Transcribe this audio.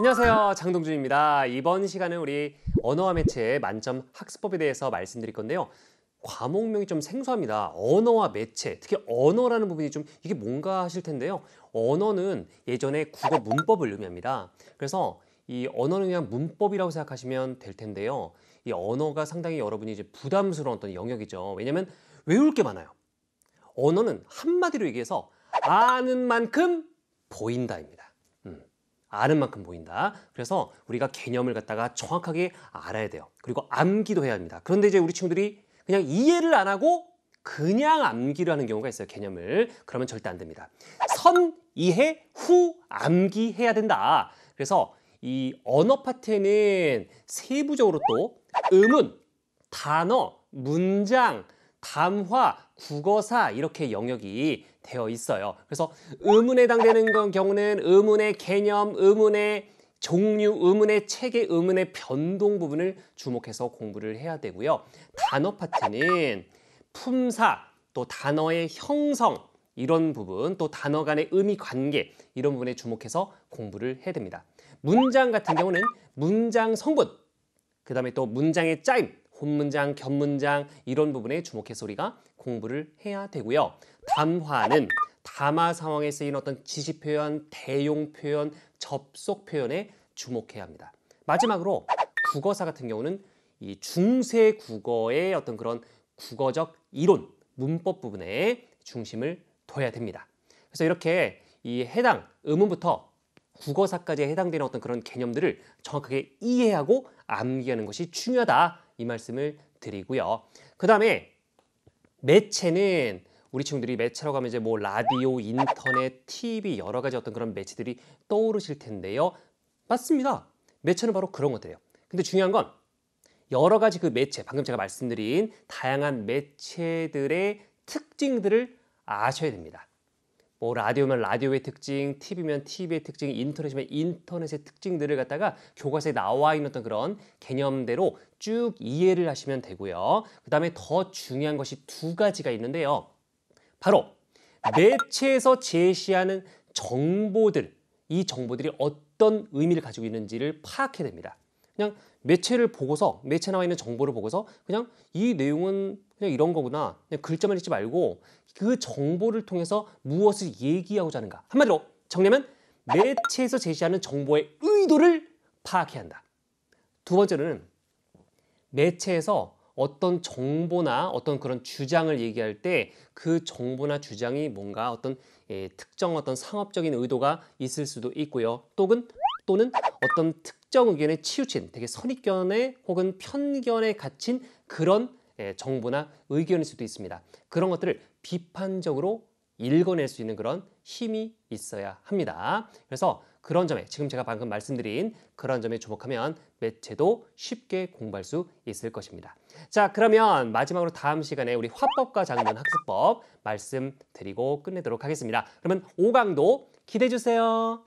안녕하세요 장동준입니다 이번 시간은 우리 언어와 매체의 만점 학습법에 대해서 말씀드릴 건데요 과목명이 좀 생소합니다 언어와 매체 특히 언어라는 부분이 좀 이게 뭔가 하실 텐데요 언어는 예전에 국어 문법을 의미합니다 그래서 이 언어는 그냥 문법이라고 생각하시면 될 텐데요 이 언어가 상당히 여러분이 이제 부담스러운 어떤 영역이죠 왜냐면 외울 게 많아요 언어는 한마디로 얘기해서 아는 만큼 보인다입니다 아는 만큼 보인다. 그래서 우리가 개념을 갖다가 정확하게 알아야 돼요. 그리고 암기도 해야 합니다. 그런데 이제 우리 친구들이 그냥 이해를 안 하고 그냥 암기를 하는 경우가 있어요. 개념을. 그러면 절대 안 됩니다. 선, 이해, 후, 암기 해야 된다. 그래서 이 언어 파트에는 세부적으로 또 음운, 단어, 문장, 담화, 국어사 이렇게 영역이 되어 있어요. 그래서 의문에 해당되는 건 경우는 의문의 개념, 의문의 종류, 의문의 체계, 의문의 변동 부분을 주목해서 공부를 해야 되고요. 단어 파트는 품사, 또 단어의 형성, 이런 부분, 또 단어 간의 의미 관계, 이런 부분에 주목해서 공부를 해야 됩니다. 문장 같은 경우는 문장 성분, 그 다음에 또 문장의 짜임, 본문장 견문장 이런 부분에 주목해서 우리가 공부를 해야 되고요. 담화는 담화 상황에 쓰인 어떤 지시 표현, 대용 표현, 접속 표현에 주목해야 합니다. 마지막으로 국어사 같은 경우는 이 중세 국어의 어떤 그런 국어적 이론, 문법 부분에 중심을 둬야 됩니다. 그래서 이렇게 이 해당 의문부터 국어사까지 해당되는 어떤 그런 개념들을 정확하게 이해하고 암기하는 것이 중요하다 이 말씀을 드리고요. 그 다음에 매체는 우리 친구들이 매체라고 하면 이제 뭐 라디오, 인터넷, TV 여러 가지 어떤 그런 매체들이 떠오르실 텐데요. 맞습니다. 매체는 바로 그런 것들이에요. 근데 중요한 건 여러 가지 그 매체, 방금 제가 말씀드린 다양한 매체들의 특징들을 아셔야 됩니다. 뭐 라디오면 라디오의 특징, TV면 TV의 특징, 인터넷이면 인터넷의 특징들을 갖다가 교과서에 나와 있는 어떤 그런 개념대로 쭉 이해를 하시면 되고요. 그 다음에 더 중요한 것이 두 가지가 있는데요. 바로 매체에서 제시하는 정보들, 이 정보들이 어떤 의미를 가지고 있는지를 파악해야 됩니다. 그냥 매체를 보고서, 매체 나와 있는 정보를 보고서 그냥 이 내용은 그냥 이런 거구나. 그냥 글자만 읽지 말고 그 정보를 통해서 무엇을 얘기하고자 하는가. 한마디로 정리하면 매체에서 제시하는 정보의 의도를 파악해야 한다. 두 번째로는 매체에서 어떤 정보나 어떤 그런 주장을 얘기할 때 그 정보나 주장이 뭔가 어떤 예, 특정 어떤 상업적인 의도가 있을 수도 있고요. 또는 또는 어떤 특정 의견에 치우친 되게 선입견에 혹은 편견에 갇힌 그런 예, 정부나 의견일 수도 있습니다. 그런 것들을 비판적으로 읽어낼 수 있는 그런 힘이 있어야 합니다. 그래서 그런 점에 지금 제가 방금 말씀드린 그런 점에 주목하면 매체도 쉽게 공부할 수 있을 것입니다. 자 그러면 마지막으로 다음 시간에 우리 화법과 작문 학습법 말씀드리고 끝내도록 하겠습니다. 그러면 오강도 기대해 주세요.